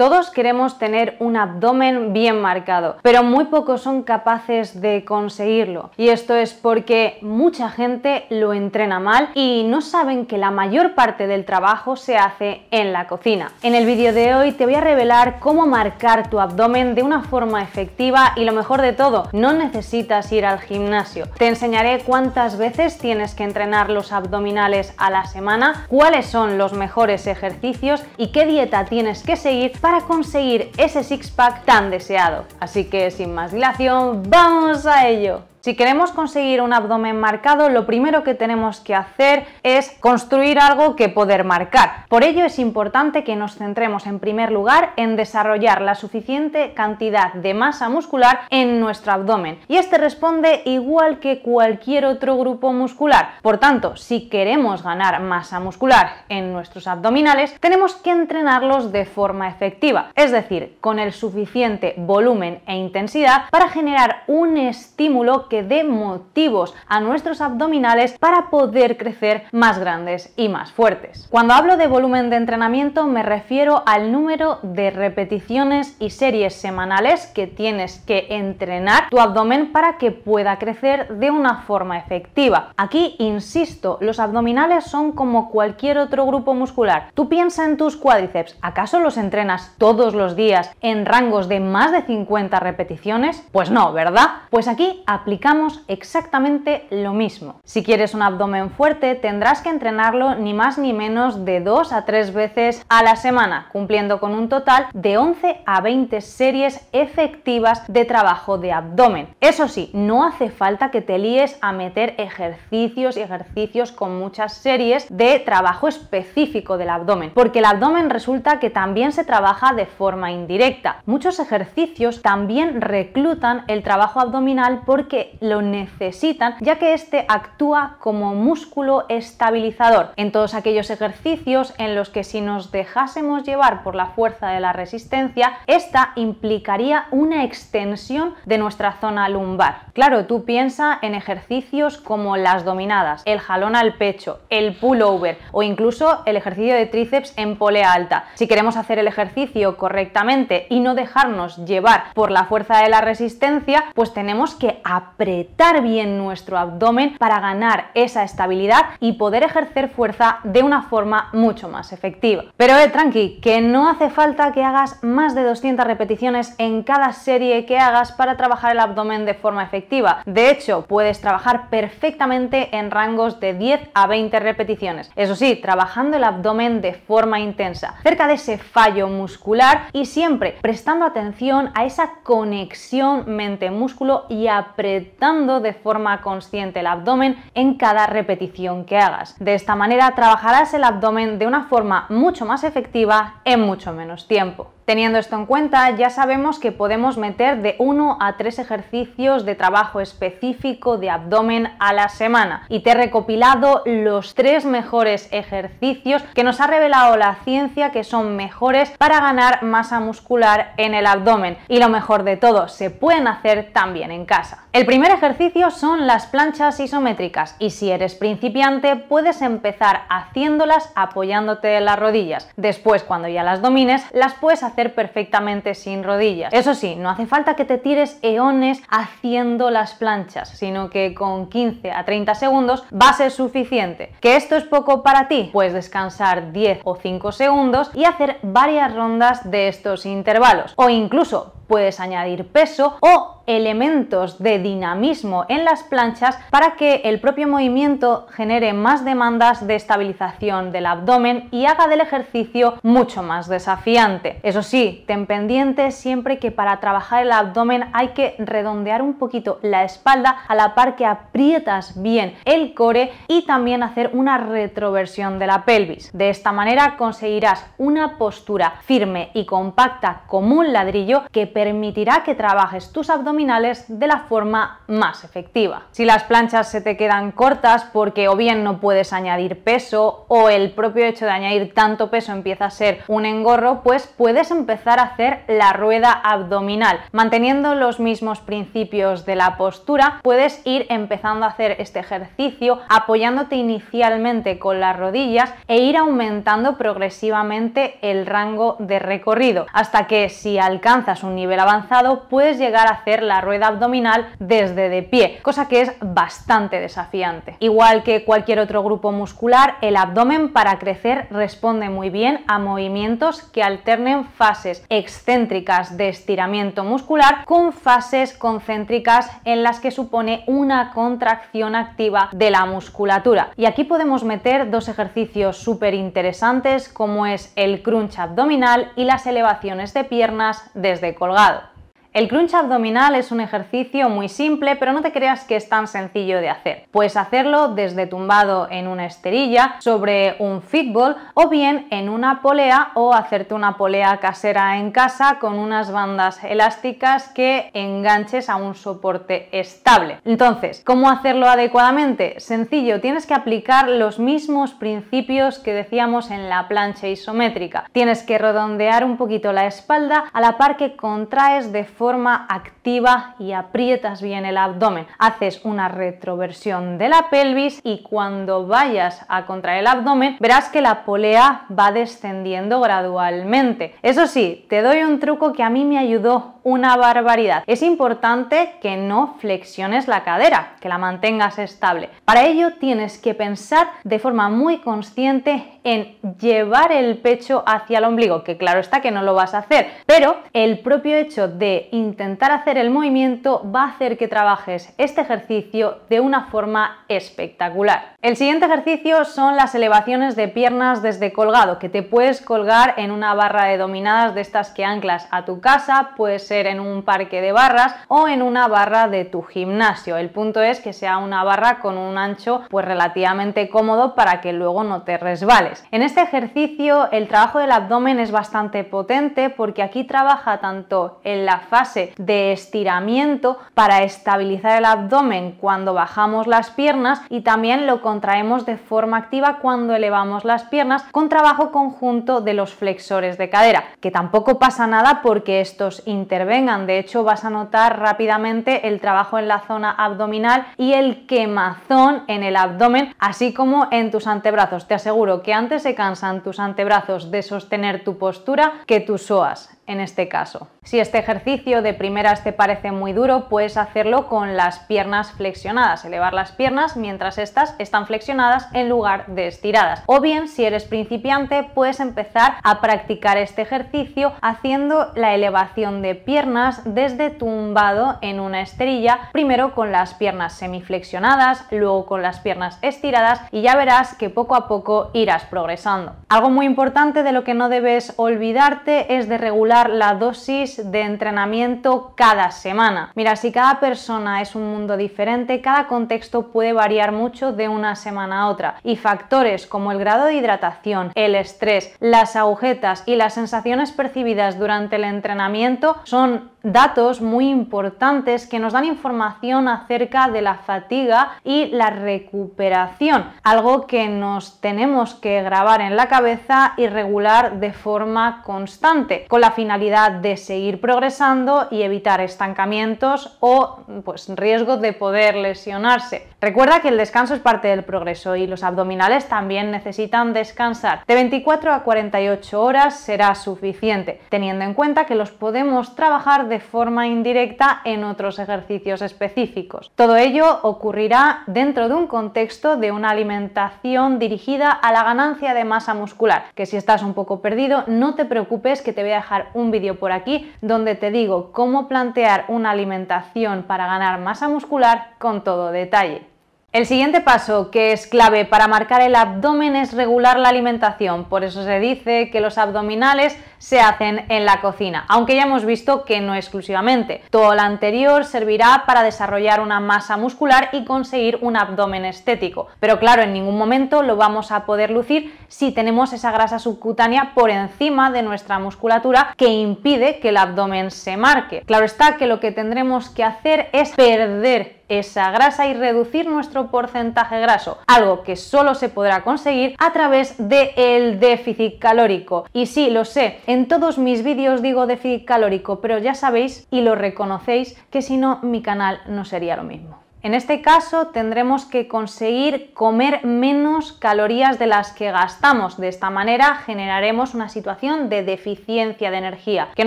Todos queremos tener un abdomen bien marcado, pero muy pocos son capaces de conseguirlo. Y esto es porque mucha gente lo entrena mal y no saben que la mayor parte del trabajo se hace en la cocina. En el vídeo de hoy te voy a revelar cómo marcar tu abdomen de una forma efectiva y lo mejor de todo, no necesitas ir al gimnasio. Te enseñaré cuántas veces tienes que entrenar los abdominales a la semana, cuáles son los mejores ejercicios y qué dieta tienes que seguir para para conseguir ese six-pack tan deseado. Así que sin más dilación, ¡vamos a ello! Si queremos conseguir un abdomen marcado, lo primero que tenemos que hacer es construir algo que poder marcar. Por ello es importante que nos centremos en primer lugar en desarrollar la suficiente cantidad de masa muscular en nuestro abdomen. Y este responde igual que cualquier otro grupo muscular. Por tanto, si queremos ganar masa muscular en nuestros abdominales, tenemos que entrenarlos de forma efectiva, es decir, con el suficiente volumen e intensidad para generar un estímulo que dé motivos a nuestros abdominales para poder crecer más grandes y más fuertes. Cuando hablo de volumen de entrenamiento me refiero al número de repeticiones y series semanales que tienes que entrenar tu abdomen para que pueda crecer de una forma efectiva. Aquí, insisto, los abdominales son como cualquier otro grupo muscular. Tú piensa en tus cuádriceps, ¿acaso los entrenas todos los días en rangos de más de 50 repeticiones? Pues no, ¿verdad? Pues aquí aplica exactamente lo mismo. Si quieres un abdomen fuerte, tendrás que entrenarlo ni más ni menos de dos a tres veces a la semana, cumpliendo con un total de 11 a 20 series efectivas de trabajo de abdomen. Eso sí, no hace falta que te líes a meter ejercicios y ejercicios con muchas series de trabajo específico del abdomen, porque el abdomen resulta que también se trabaja de forma indirecta. Muchos ejercicios también reclutan el trabajo abdominal porque lo necesitan, ya que este actúa como músculo estabilizador en todos aquellos ejercicios en los que si nos dejásemos llevar por la fuerza de la resistencia, esta implicaría una extensión de nuestra zona lumbar. Claro, tú piensa en ejercicios como las dominadas, el jalón al pecho, el pullover o incluso el ejercicio de tríceps en polea alta. Si queremos hacer el ejercicio correctamente y no dejarnos llevar por la fuerza de la resistencia, pues tenemos que apretar bien nuestro abdomen para ganar esa estabilidad y poder ejercer fuerza de una forma mucho más efectiva. Pero eh, tranqui, que no hace falta que hagas más de 200 repeticiones en cada serie que hagas para trabajar el abdomen de forma efectiva. De hecho, puedes trabajar perfectamente en rangos de 10 a 20 repeticiones. Eso sí, trabajando el abdomen de forma intensa, cerca de ese fallo muscular y siempre prestando atención a esa conexión mente-músculo y apretando de forma consciente el abdomen en cada repetición que hagas. De esta manera trabajarás el abdomen de una forma mucho más efectiva en mucho menos tiempo. Teniendo esto en cuenta, ya sabemos que podemos meter de 1 a 3 ejercicios de trabajo específico de abdomen a la semana. Y te he recopilado los tres mejores ejercicios que nos ha revelado la ciencia que son mejores para ganar masa muscular en el abdomen. Y lo mejor de todo, se pueden hacer también en casa. El primer ejercicio son las planchas isométricas y si eres principiante puedes empezar haciéndolas apoyándote en las rodillas. Después, cuando ya las domines, las puedes hacer perfectamente sin rodillas. Eso sí, no hace falta que te tires eones haciendo las planchas, sino que con 15 a 30 segundos va a ser suficiente. ¿Que esto es poco para ti? Puedes descansar 10 o 5 segundos y hacer varias rondas de estos intervalos o incluso puedes añadir peso o elementos de dinamismo en las planchas para que el propio movimiento genere más demandas de estabilización del abdomen y haga del ejercicio mucho más desafiante. Eso sí, ten pendiente siempre que para trabajar el abdomen hay que redondear un poquito la espalda a la par que aprietas bien el core y también hacer una retroversión de la pelvis. De esta manera conseguirás una postura firme y compacta como un ladrillo que permitirá que trabajes tus abdominales de la forma más efectiva. Si las planchas se te quedan cortas porque o bien no puedes añadir peso o el propio hecho de añadir tanto peso empieza a ser un engorro, pues puedes empezar a hacer la rueda abdominal. Manteniendo los mismos principios de la postura, puedes ir empezando a hacer este ejercicio apoyándote inicialmente con las rodillas e ir aumentando progresivamente el rango de recorrido hasta que si alcanzas un nivel avanzado puedes llegar a hacer la rueda abdominal desde de pie, cosa que es bastante desafiante. Igual que cualquier otro grupo muscular, el abdomen para crecer responde muy bien a movimientos que alternen fases excéntricas de estiramiento muscular con fases concéntricas en las que supone una contracción activa de la musculatura. Y aquí podemos meter dos ejercicios súper interesantes como es el crunch abdominal y las elevaciones de piernas desde colgado abogado. El crunch abdominal es un ejercicio muy simple, pero no te creas que es tan sencillo de hacer. Puedes hacerlo desde tumbado en una esterilla, sobre un fitball o bien en una polea o hacerte una polea casera en casa con unas bandas elásticas que enganches a un soporte estable. Entonces, ¿cómo hacerlo adecuadamente? Sencillo, tienes que aplicar los mismos principios que decíamos en la plancha isométrica. Tienes que redondear un poquito la espalda a la par que contraes de forma forma activa y aprietas bien el abdomen. Haces una retroversión de la pelvis y cuando vayas a contraer el abdomen verás que la polea va descendiendo gradualmente. Eso sí, te doy un truco que a mí me ayudó una barbaridad. Es importante que no flexiones la cadera, que la mantengas estable. Para ello tienes que pensar de forma muy consciente en llevar el pecho hacia el ombligo, que claro está que no lo vas a hacer, pero el propio hecho de intentar hacer el movimiento va a hacer que trabajes este ejercicio de una forma espectacular. El siguiente ejercicio son las elevaciones de piernas desde colgado, que te puedes colgar en una barra de dominadas de estas que anclas a tu casa, pues en un parque de barras o en una barra de tu gimnasio. El punto es que sea una barra con un ancho pues relativamente cómodo para que luego no te resbales. En este ejercicio el trabajo del abdomen es bastante potente porque aquí trabaja tanto en la fase de estiramiento para estabilizar el abdomen cuando bajamos las piernas y también lo contraemos de forma activa cuando elevamos las piernas con trabajo conjunto de los flexores de cadera, que tampoco pasa nada porque estos inter vengan De hecho, vas a notar rápidamente el trabajo en la zona abdominal y el quemazón en el abdomen, así como en tus antebrazos. Te aseguro que antes se cansan tus antebrazos de sostener tu postura que tus psoas en este caso. Si este ejercicio de primeras te parece muy duro, puedes hacerlo con las piernas flexionadas, elevar las piernas mientras estas están flexionadas en lugar de estiradas. O bien, si eres principiante, puedes empezar a practicar este ejercicio haciendo la elevación de piernas desde tumbado en una esterilla, primero con las piernas semiflexionadas, luego con las piernas estiradas y ya verás que poco a poco irás progresando. Algo muy importante de lo que no debes olvidarte es de regular la dosis de entrenamiento cada semana. Mira, si cada persona es un mundo diferente, cada contexto puede variar mucho de una semana a otra y factores como el grado de hidratación, el estrés, las agujetas y las sensaciones percibidas durante el entrenamiento son datos muy importantes que nos dan información acerca de la fatiga y la recuperación, algo que nos tenemos que grabar en la cabeza y regular de forma constante, con la finalidad de seguir progresando y evitar estancamientos o pues, riesgo de poder lesionarse. Recuerda que el descanso es parte del progreso y los abdominales también necesitan descansar. De 24 a 48 horas será suficiente, teniendo en cuenta que los podemos trabajar de forma indirecta en otros ejercicios específicos. Todo ello ocurrirá dentro de un contexto de una alimentación dirigida a la ganancia de masa muscular, que si estás un poco perdido no te preocupes que te voy a dejar un vídeo por aquí donde te digo cómo plantear una alimentación para ganar masa muscular con todo detalle. El siguiente paso que es clave para marcar el abdomen es regular la alimentación, por eso se dice que los abdominales se hacen en la cocina, aunque ya hemos visto que no exclusivamente. Todo lo anterior servirá para desarrollar una masa muscular y conseguir un abdomen estético, pero claro, en ningún momento lo vamos a poder lucir si tenemos esa grasa subcutánea por encima de nuestra musculatura que impide que el abdomen se marque. Claro está que lo que tendremos que hacer es perder esa grasa y reducir nuestro porcentaje graso, algo que solo se podrá conseguir a través del déficit calórico. Y sí, lo sé, en todos mis vídeos digo déficit calórico, pero ya sabéis y lo reconocéis que si no mi canal no sería lo mismo. En este caso tendremos que conseguir comer menos calorías de las que gastamos. De esta manera generaremos una situación de deficiencia de energía que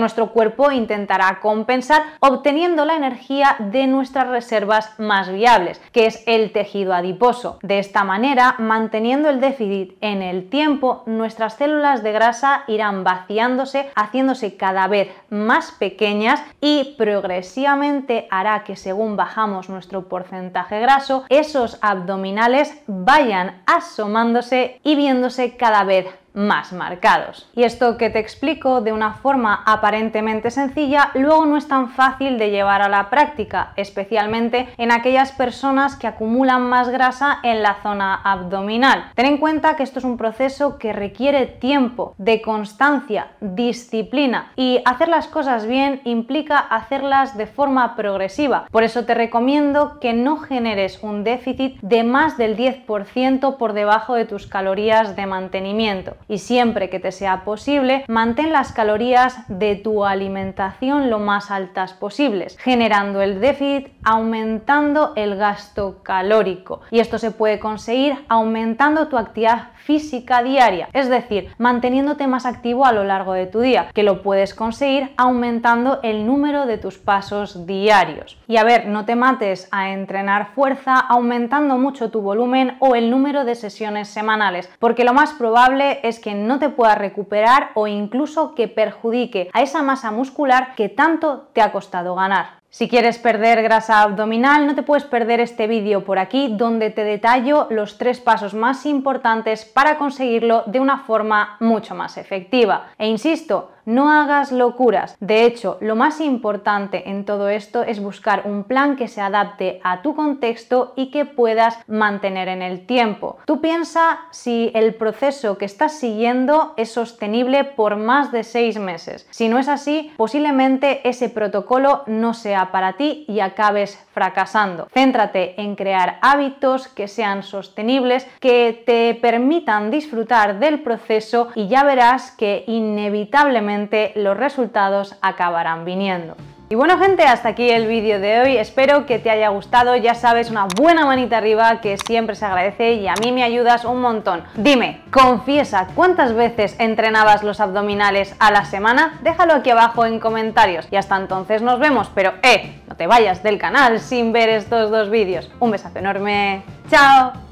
nuestro cuerpo intentará compensar obteniendo la energía de nuestras reservas más viables, que es el tejido adiposo. De esta manera, manteniendo el déficit en el tiempo, nuestras células de grasa irán vaciándose, haciéndose cada vez más pequeñas y progresivamente hará que según bajamos nuestro porcentaje porcentaje graso, esos abdominales vayan asomándose y viéndose cada vez más marcados. Y esto que te explico de una forma aparentemente sencilla, luego no es tan fácil de llevar a la práctica, especialmente en aquellas personas que acumulan más grasa en la zona abdominal. Ten en cuenta que esto es un proceso que requiere tiempo, de constancia, disciplina y hacer las cosas bien implica hacerlas de forma progresiva. Por eso te recomiendo que no generes un déficit de más del 10% por debajo de tus calorías de mantenimiento y siempre que te sea posible, mantén las calorías de tu alimentación lo más altas posibles, generando el déficit aumentando el gasto calórico. Y esto se puede conseguir aumentando tu actividad física diaria, es decir, manteniéndote más activo a lo largo de tu día, que lo puedes conseguir aumentando el número de tus pasos diarios. Y a ver, no te mates a entrenar fuerza aumentando mucho tu volumen o el número de sesiones semanales, porque lo más probable es que no te puedas recuperar o incluso que perjudique a esa masa muscular que tanto te ha costado ganar. Si quieres perder grasa abdominal, no te puedes perder este vídeo por aquí donde te detallo los tres pasos más importantes para conseguirlo de una forma mucho más efectiva. E insisto, no hagas locuras. De hecho, lo más importante en todo esto es buscar un plan que se adapte a tu contexto y que puedas mantener en el tiempo. Tú piensa si el proceso que estás siguiendo es sostenible por más de seis meses. Si no es así, posiblemente ese protocolo no sea para ti y acabes fracasando. Céntrate en crear hábitos que sean sostenibles, que te permitan disfrutar del proceso y ya verás que inevitablemente los resultados acabarán viniendo. Y bueno gente, hasta aquí el vídeo de hoy, espero que te haya gustado, ya sabes, una buena manita arriba que siempre se agradece y a mí me ayudas un montón. Dime, confiesa, ¿cuántas veces entrenabas los abdominales a la semana? Déjalo aquí abajo en comentarios y hasta entonces nos vemos, pero eh, no te vayas del canal sin ver estos dos vídeos. Un besazo enorme, chao.